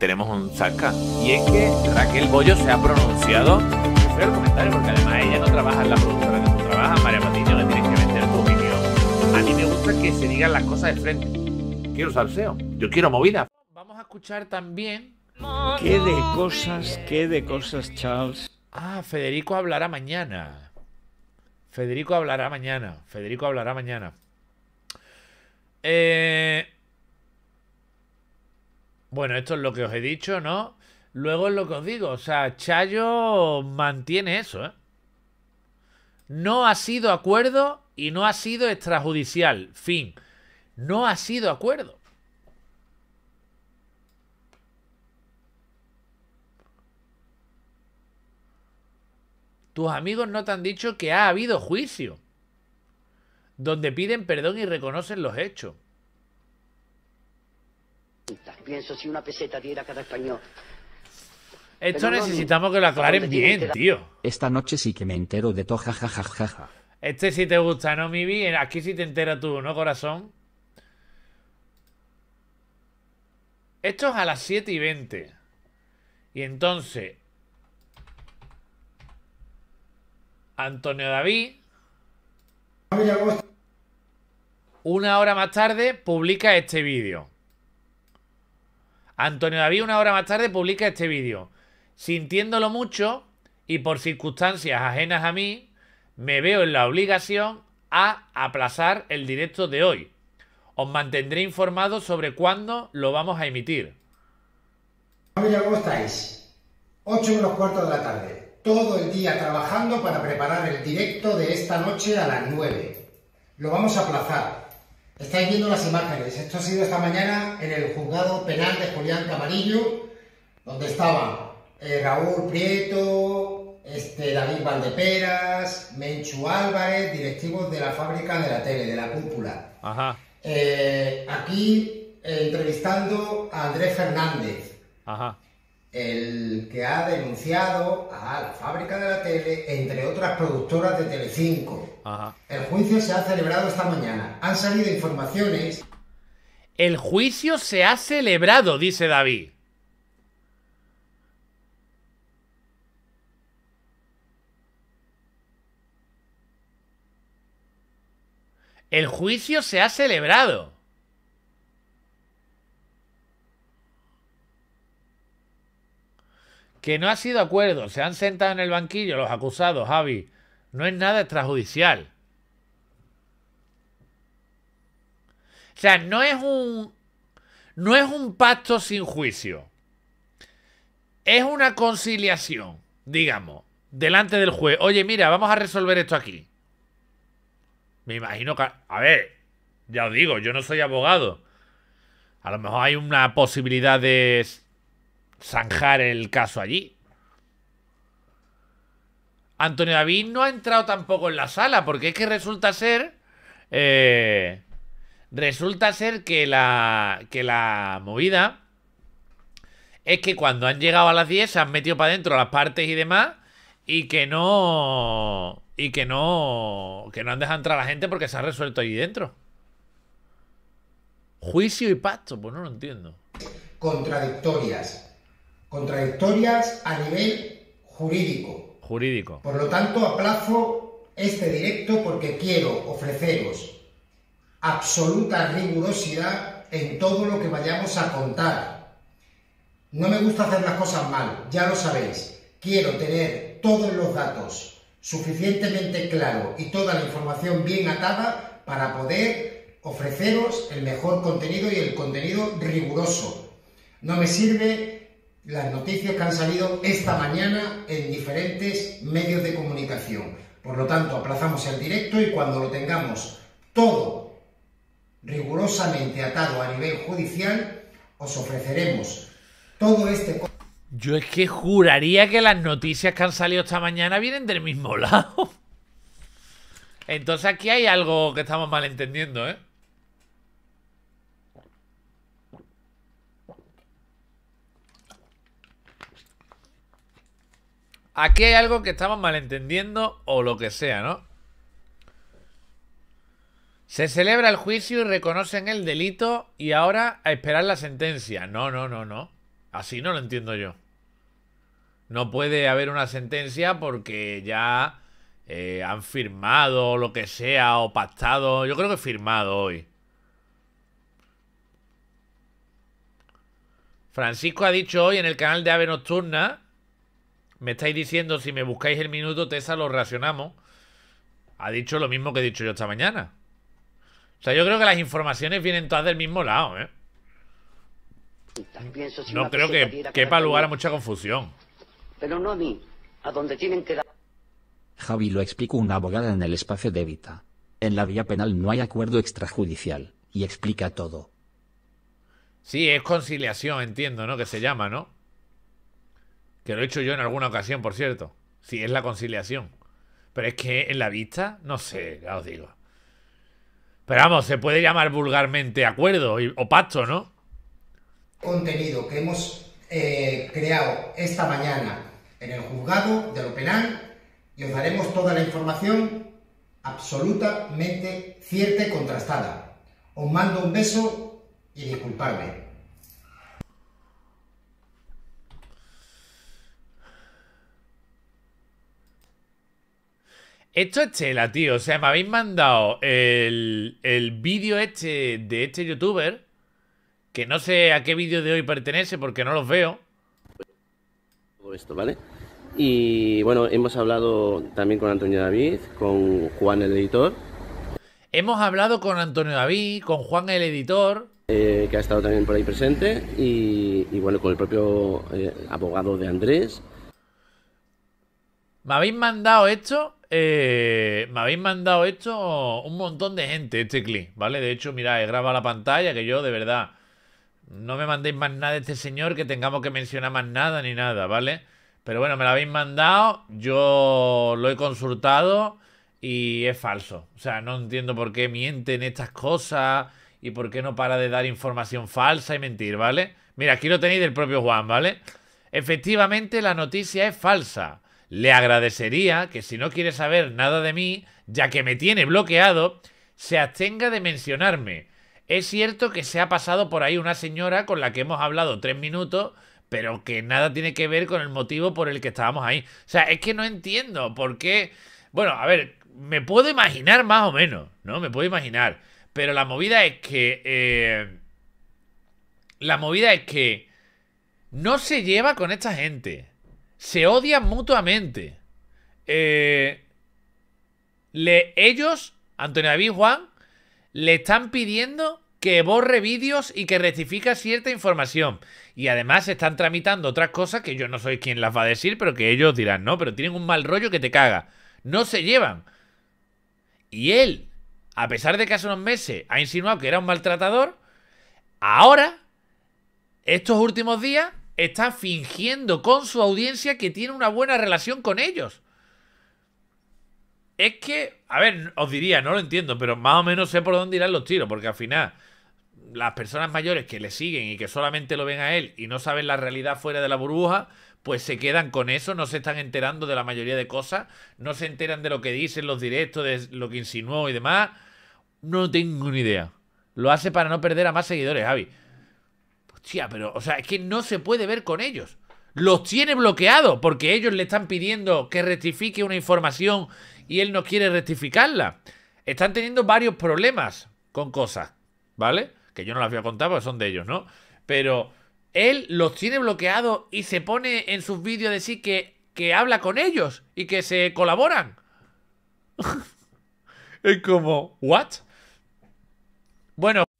tenemos un saca. Y es que Raquel Bollo se ha pronunciado. Espero el comentario porque además ella no trabaja en la productora que trabaja María Patiño, le tiene que vender tu opinión. A mí me gusta que se digan las cosas de frente. Quiero salseo, yo quiero movida. Vamos a escuchar también. Qué de cosas, qué de cosas, Charles. Ah, Federico hablará mañana. Federico hablará mañana. Federico hablará mañana. Eh. Bueno, esto es lo que os he dicho, ¿no? Luego es lo que os digo, o sea, Chayo mantiene eso, ¿eh? No ha sido acuerdo y no ha sido extrajudicial, fin. No ha sido acuerdo. Tus amigos no te han dicho que ha habido juicio, donde piden perdón y reconocen los hechos. Pienso si una peseta diera cada español. Esto necesitamos que lo aclaren bien, este tío. Esta noche sí que me entero de todo, jajajajaja. Este sí te gusta, ¿no, Mibi? Aquí sí te entera tú, ¿no, corazón? Esto es a las 7 y 20. Y entonces... Antonio David... Una hora más tarde publica este vídeo. Antonio David una hora más tarde publica este vídeo. Sintiéndolo mucho y por circunstancias ajenas a mí, me veo en la obligación a aplazar el directo de hoy. Os mantendré informado sobre cuándo lo vamos a emitir. Hola, ¿cómo estáis? 8 cuarto de la tarde. Todo el día trabajando para preparar el directo de esta noche a las 9. Lo vamos a aplazar Estáis viendo las imágenes. Esto ha sido esta mañana en el juzgado penal de Julián Camarillo, donde estaban eh, Raúl Prieto, este, David Valdeperas, Menchu Álvarez, directivos de la fábrica de la tele, de la cúpula. Ajá. Eh, aquí eh, entrevistando a Andrés Fernández. Ajá el que ha denunciado a la fábrica de la tele, entre otras productoras de Telecinco. Ajá. El juicio se ha celebrado esta mañana. Han salido informaciones. El juicio se ha celebrado, dice David. El juicio se ha celebrado. que no ha sido acuerdo, se han sentado en el banquillo los acusados, Javi. No es nada extrajudicial. O sea, no es un no es un pacto sin juicio. Es una conciliación, digamos, delante del juez. Oye, mira, vamos a resolver esto aquí. Me imagino que a ver, ya os digo, yo no soy abogado. A lo mejor hay una posibilidad de zanjar el caso allí. Antonio David no ha entrado tampoco en la sala, porque es que resulta ser... Eh, resulta ser que la, que la movida es que cuando han llegado a las 10 se han metido para adentro las partes y demás y que no... Y que no... Que no han dejado entrar a la gente porque se ha resuelto allí dentro. Juicio y pacto, pues no lo entiendo. Contradictorias, contradictorias a nivel jurídico. Jurídico. Por lo tanto, aplazo este directo porque quiero ofreceros absoluta rigurosidad en todo lo que vayamos a contar. No me gusta hacer las cosas mal, ya lo sabéis. Quiero tener todos los datos suficientemente claros y toda la información bien atada para poder ofreceros el mejor contenido y el contenido riguroso. No me sirve las noticias que han salido esta mañana en diferentes medios de comunicación. Por lo tanto, aplazamos el directo y cuando lo tengamos todo rigurosamente atado a nivel judicial, os ofreceremos todo este... Yo es que juraría que las noticias que han salido esta mañana vienen del mismo lado. Entonces aquí hay algo que estamos malentendiendo, ¿eh? Aquí hay algo que estamos malentendiendo o lo que sea, ¿no? Se celebra el juicio y reconocen el delito y ahora a esperar la sentencia. No, no, no, no. Así no lo entiendo yo. No puede haber una sentencia porque ya eh, han firmado lo que sea o pactado. Yo creo que firmado hoy. Francisco ha dicho hoy en el canal de Ave Nocturna me estáis diciendo, si me buscáis el minuto, Tesa lo racionamos. Ha dicho lo mismo que he dicho yo esta mañana. O sea, yo creo que las informaciones vienen todas del mismo lado, ¿eh? no creo que quepa lugar a mucha confusión. Pero no a mí, a donde tienen que dar. Javi lo explicó una abogada en el espacio de Evita. En la vía penal no hay acuerdo extrajudicial, y explica todo. Sí, es conciliación, entiendo, ¿no? Que se llama, ¿no? Que lo he hecho yo en alguna ocasión, por cierto. Si es la conciliación. Pero es que en la vista, no sé, ya os digo. Pero vamos, se puede llamar vulgarmente acuerdo o pacto, ¿no? Contenido que hemos eh, creado esta mañana en el juzgado de lo penal y os daremos toda la información absolutamente cierta y contrastada. Os mando un beso y disculpadme. Esto es chela, tío. O sea, me habéis mandado el, vídeo este de este youtuber. Que no sé a qué vídeo de hoy pertenece porque no los veo. Todo esto, ¿vale? Y bueno, hemos hablado también con Antonio David, con Juan el editor. Hemos hablado con Antonio David, con Juan el editor. Eh, que ha estado también por ahí presente. Y, bueno, con el propio eh, abogado de Andrés. Me habéis mandado esto eh, me habéis mandado esto un montón de gente, este clip, ¿vale? De hecho, mirad, he grabado la pantalla que yo, de verdad, no me mandéis más nada de este señor, que tengamos que mencionar más nada ni nada, ¿vale? Pero bueno, me lo habéis mandado, yo lo he consultado y es falso. O sea, no entiendo por qué mienten estas cosas y por qué no para de dar información falsa y mentir, ¿vale? Mira, aquí lo tenéis del propio Juan, ¿vale? Efectivamente, la noticia es falsa. Le agradecería que si no quiere saber nada de mí, ya que me tiene bloqueado, se abstenga de mencionarme. Es cierto que se ha pasado por ahí una señora con la que hemos hablado tres minutos, pero que nada tiene que ver con el motivo por el que estábamos ahí. O sea, es que no entiendo por qué... Bueno, a ver, me puedo imaginar más o menos, ¿no? Me puedo imaginar. Pero la movida es que... Eh, la movida es que... No se lleva con esta gente se odian mutuamente. Eh, ellos, Antonio David Juan, le están pidiendo que borre vídeos y que rectifica cierta información. Y además están tramitando otras cosas que yo no soy quien las va a decir, pero que ellos dirán, no, pero tienen un mal rollo que te caga. No se llevan. Y él, a pesar de que hace unos meses ha insinuado que era un maltratador, ahora, estos últimos días, está fingiendo con su audiencia que tiene una buena relación con ellos. Es que, a ver, os diría, no lo entiendo, pero más o menos sé por dónde irán los tiros, porque al final las personas mayores que le siguen y que solamente lo ven a él y no saben la realidad fuera de la burbuja, pues se quedan con eso, no se están enterando de la mayoría de cosas, no se enteran de lo que dicen los directos, de lo que insinuó y demás. No tengo ni idea. Lo hace para no perder a más seguidores, Javi pero, o sea, es que no se puede ver con ellos. Los tiene bloqueados porque ellos le están pidiendo que rectifique una información y él no quiere rectificarla. Están teniendo varios problemas con cosas, ¿vale? Que yo no las voy a contar porque son de ellos, ¿no? Pero él los tiene bloqueados y se pone en sus vídeos de decir que, que habla con ellos y que se colaboran. es como, ¿what? Bueno.